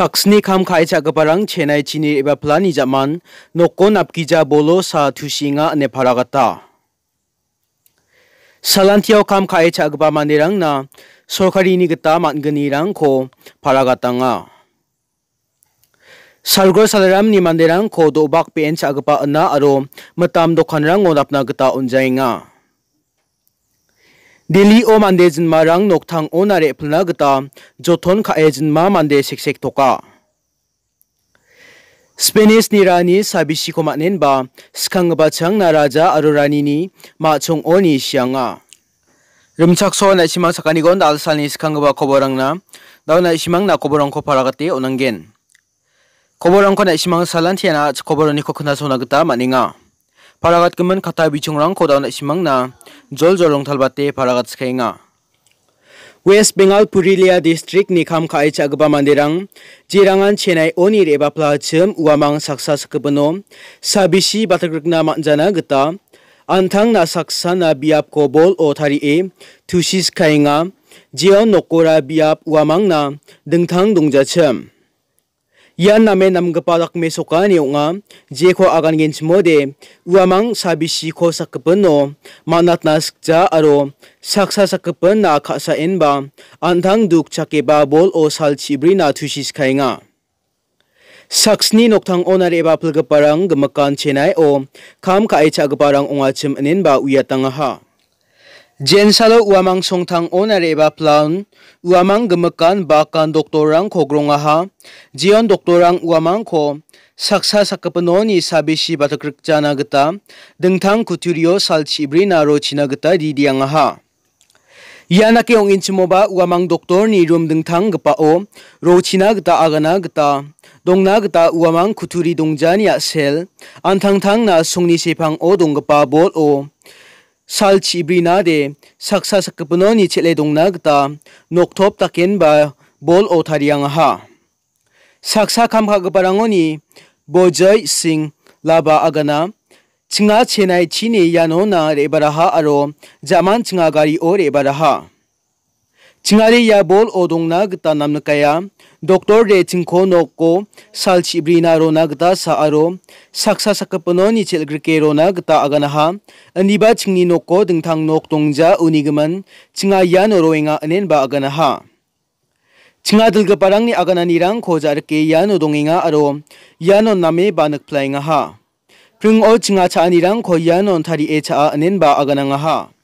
saksni kham khai cha kaparang chenai chini eba plani jaman nokko napkija bolo sa thusinga ne paragata. salantiao kham khai cha gapa manirang na sorkari ni gata mangani rang ko pharagata nga salgor salaram ni mandirang ko dobak pen cha gapa na aro matam dokhan rang onapna gata unjainga d e l i o mande jin marang noktang o nare pulna gata jothon kha e jin ma mande seksek toka. Spanish ni rani sabisi ko manen ba skang ba chang na raja aru rani ni ma chung o ni sianga. r u m c h a k so na simang sakani gon dal sal ni skang ba koborang na daw na simang na koborang ko paragati onanggen. Koborang ko na simang salan tiana koborani ko kuna so na gata maninga. Paragat kemen kata bichongrang kodaun simangna jol jolong talbate paragat skainga. West Bengal Purulia District ni kam kai chagba mandirang jirangan chenai onir eba plachum uamang saksa sakbeno sabisi batagrikna manjana geta antang na saksa na biap kobol o thari e tusis kainga jion nokora biap uamang na dengthang dongjachem. yাnname namগabাlakmèsokাni unga jekো agানgensmোde uamাng sabici ko sakিpønno mাtnatনa sjা alো sাksা sakিpønনa kasa enবa anথাg duk চakeবa bol o sাlcibrিনa tusiska়ngা sakসní নktag onadeবapyলগaparাng gaমাkাn cenaío kam ka taগabarাng ungaচøm vnenবa uatাnga hা Jensalo uamang songtang ona reba plan uamang gemekan bahkan doktorang aha, jion doktorang uamang ko saksa sakapenoni sabisi batakrikjana geta dengtang kuturio salchi ibrina rochina geta di diangaha yanake ong inchimoba uamang doktor ni room dengtang gepao rochina geta agana geta dongna geta uamang kuturi dongjani sel tang na songni sepang o gepa bol o salchi brina de saksa sakpno ni chele dongna gta noktop taken ba bol othariang ha saksa khamkha gparangoni bojai singh laba agana chinga chenai chini yano na rebaraha aro jaman chinga gari o rebaraha Chingari yabol odongna gita namna kaya doktor de chingko nokko salchi b r i n a rona gita saaro saksa sakapano ni chelgrike rona gita aganaha aniba chingni nokko d e n g t a n g nok dongja unigaman chinga yan o r o e n g a anen ba aganaha chinga dilga parangni agananirang k o j a r k e yan odonginga aro yano name banak plainga ha pring o chinga cha anirang ko yan on t a r i e cha anen ba aganaha a n g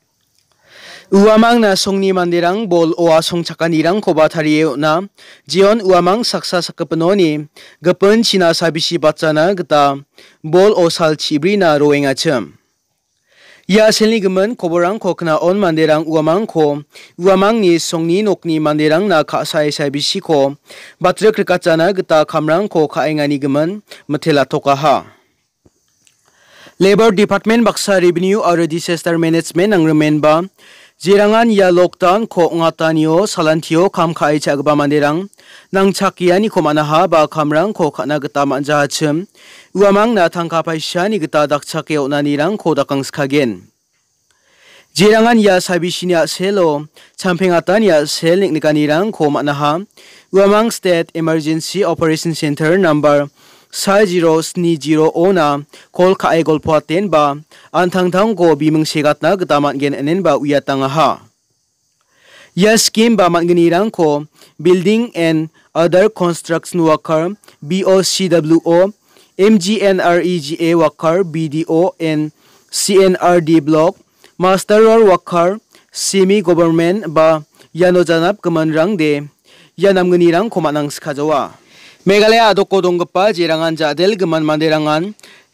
uamangna songni manderang bol oa songchakanirang koba tarie na jion uamang saksa sakgipinoni gapan china sabisi batsana ta bol o sal chibrina roengachim ia aselni gimin koborang kokna on manderang uamang ko uamang ni songni nokni manderang na ka sai sabisi ko batre krikatsana gita kamrang ko kaengani gimin mithela tokaha Labor Department baksa Revenue or Disaster Management ang remenba Jirangan ya loktan ko ngatanio salantio kam khai chagba mandirang nang chakiani ko manaha ba kamrang ko khana gata manja chim uamang na thangka paishani gata dakchake onanirang ko dakang skagen Jirangan ya sabisinya h selo champengatan ya sel nikaniran g ko manaha uamang state emergency operation center number 사이지로 스니지로 오나 콜카 아이골 포아텐바 안탕탕고 비명세가트나 그다만겐 엔엔바 위아땅아하 यह scheme बामगनी को building and other construction worker B O C W ओ M G N R E G A worker B D O and C N R D block master और worker semi government बा यानो जानब कमान रंग दे या नामगनी रंग खमानंग सिखाजवा মেগালে আদকোদংগিবা জেরাংান জাদেল গিমমানমানদেরাংান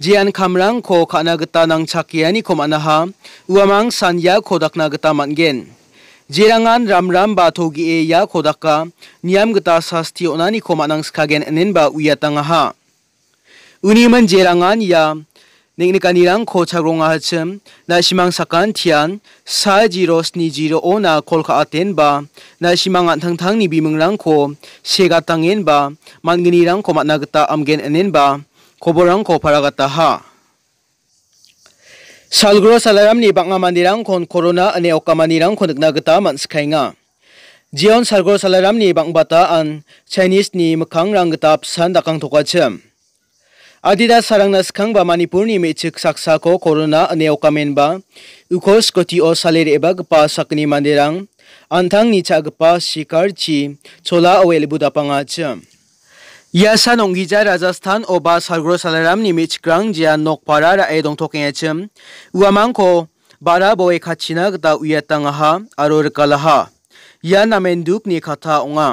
জেরানখামরাং খো খানা গিতা নাংচাকিয়ানিখোমা ননাহা উ়ামাংসান যা খোদাকনা গিতা মানগেন জেরাংান রামরাম বা থোগিএ যা খোদাককা নি়াম গিতা সাসতি়নানিখোমানাং স্খাগেন এনেনবা উই়াতাংাহা উনিমান জেরাান া niknikanirang kochak rongahachim nasimang sakan tian sa jiro sni jiro ona kolka aten ba nasimang antangtangni bimungrangko tangen ba manginirangko matna gita amgen enen ba koborangko paragata ha Salgro aman nirang mandirangkon corona ane okamanirangkon nikna gita manskainga. Jion salgro bang bata an Chinese ni mekangrang gita pesan dakang tokachim. Adida sarangna skangba Manipur ni mechik saksa ko corona aneo kamenba ukos koti o salir eba gpa sakni mandirang antang ni chagpa shikar chi chola awel budapanga cha Yasa nongija Rajasthan oba sargro salaram ni mechikrang jia nokpara ra e dongtokenge chim uamanko bara boe khachina gda uyatanga ha aror kalaha ya namenduk ni khatha onga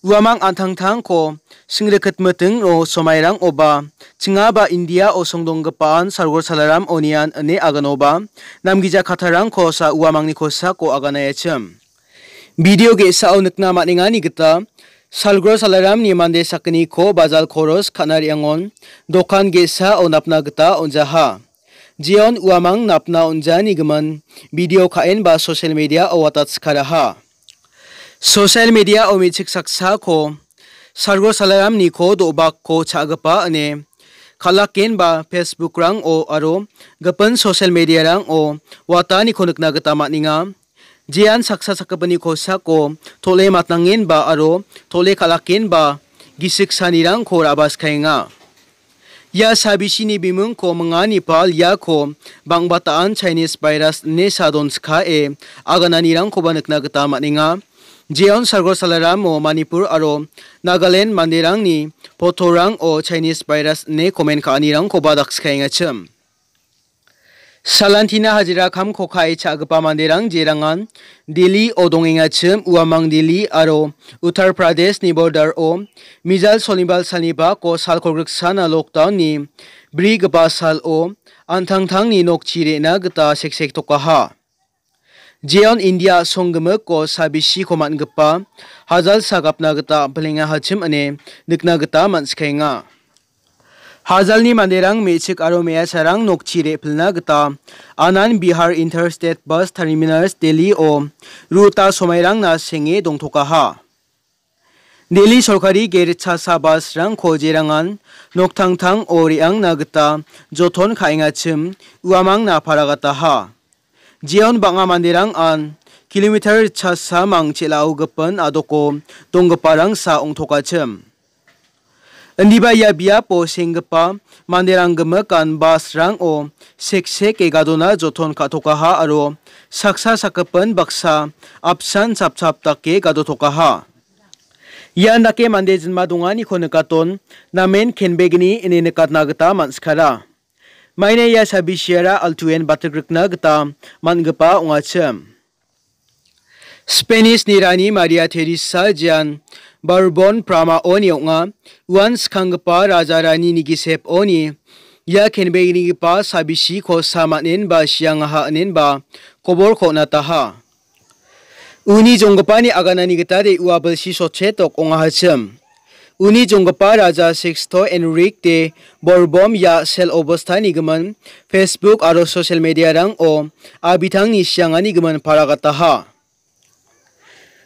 uamang antangtang ko singreket meting o somairang oba chinga ba india o songdonggapaan sargor salaram onian ane aganoba namgija khatarang ko sa uamangni ko sa ko aganayachim video ge sa onukna maningani gita salgor salaram ni mande sakni ko bazal khoros khanar yangon dokan ge sa onapna gita onjaha jion uamang napna onjani gman video khaen ba social media o watats kharaha social media और मिचिक सक्सा को सर्गोसलाम निखो दोबा को छागपा ने खला केन बा फेसबुक रंग ओ आरो गपन सोशल मीडिया रंग ओ वाता निखो नकना गता मानिंगा जियान सक्सा सकबनी को सा को थोले मातनांगेन बा आरो थोले खला केन बा गिसिक सानी रंग खोर आबास खैंगा या साबिशिनी बिमुंग को मंगा निपाल या को बांगबाता चाइनीस वायरस ने सादोन्सखा ए आगना निरंग को बनकना गता मानिंगा जेअन सागर सालाराम ओ मणिपुर और नागालैंड मानदिरांगनि पोथोरंग ओ चाइनीज वायरस ने कमेन्ट खानिरांखौ बादाखिखायङाचोम सालान्थिना हाजिरा खाम खखाय चागपा मानदिरां जेराङान दिल्ली ओ दङेङाचोम उवामां दिल्ली और उत्तर प्रदेश प्रदेशनि बॉर्डर ओ मिजाल सलिबाल सानिबा को सालखरग्रुक साना लकडाउननि ब्रिगबा साल ओ आन्थांथांनि नकचिरेना गता सेक सेक Jeon India songgeme ko sabisi komat gepa hazal sagapna geta belinga hachim ane nikna geta manskenga. Hazalni manderang mechik aromea sarang nokchire pelna geta Anand Bihar Interstate Bus Terminus Delhi o ruta somairang na senge dongtokaha. 넬리 솔카리 게르차 사바스랑 고제랑한 녹탕탕 오리앙 나그타 조톤 카잉아침 우아망 나파라가타하 jion banga manderang an kilometer cha sa mang che lau gapan adoko tong parang sa ong thoka chem andi ba ya bia po sing pa manderang gam kan bas rang o sek se ke ga dona jothon ka thoka ha aro saksa sakapan baksa apsan sap sap ta ke ga do thoka ha ya na ke mande jin ma dunga ni Maine ya sabi syara altuen batagrikna geta mangepa ungacem. Spanish ni Rani Maria Teresa Jan Bourbon Prama oni onga once kangpa Raja Rani nigisep oni ya kenbe nigipa sabisi ko samanin ba siang haanin ba kobor ko nataha. Uni jonggapani aganani geta de uabel si socetok onga hacem uni jonggapa raja sixto Enrique de borbom ya sel obosthai nigimin facebook aro social media rang o abitangni sianga nigimin paragataha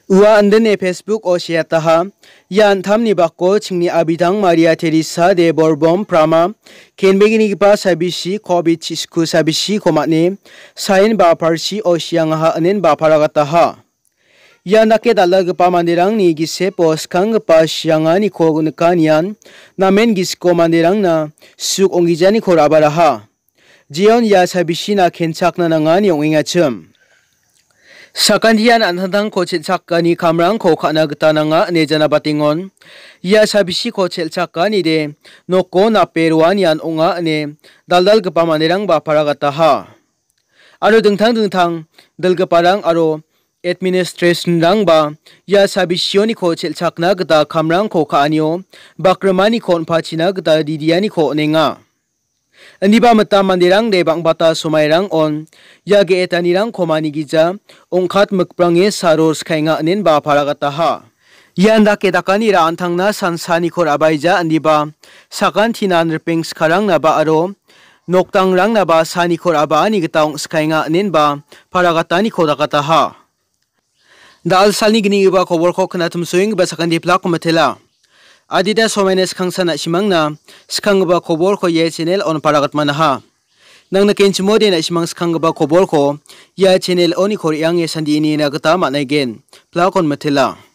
ua andene facebook o siataha yan thamni bakko chingni abidang maria teresa de borbom prama kenbegini gipa sabisi covid chisku sabisi komatne sain ba parsi o sianga anen ba paragataha yana ke dalag pamandirang ni gise poskang pa syangani ko g na kanian namen gis komandirang na suk ongijani ko rabaraha jion ya s a b i s i n a k e n c a k n a nangani ongingachum sakandian a n h a n t a n g ko c h e t s a k a n i kamrang ko k a n a gita nanga nejana batingon ya sabisi ko c h e t s a k a n i de noko na p e r u a n i a n onga ne daldal gpa m a n i r a n g ba paragata ha aro d e n g t a n g d e n g t a n g dalgaparang aro administration rangba ya sabisioni ko chelchakna gita kamrang ko kaanio bakramani ko onpachina gita didiani ko onenga Aniba mata mandirang de bangbata sumairang on ya ge etanirang komani gija ongkat mukprange saros khainga anin ba paragata ha Yanda ke dakani ra anthangna sansani ko abaija andiba sakan tinan rpings karang na ba aro noktang rang na ba sani ko aba ani gita ong skainga anin ba paragata ni ko dakata ha Dal salni gini iba ko worko kena tum suing ba sakan di plak matela adida somenes khangsana na skang kobor ko ya channel on paragat manaha nang nakin di na simang skang kobor ko ya channel oni kor yang ye sandi ini na gata manai naigen, plak on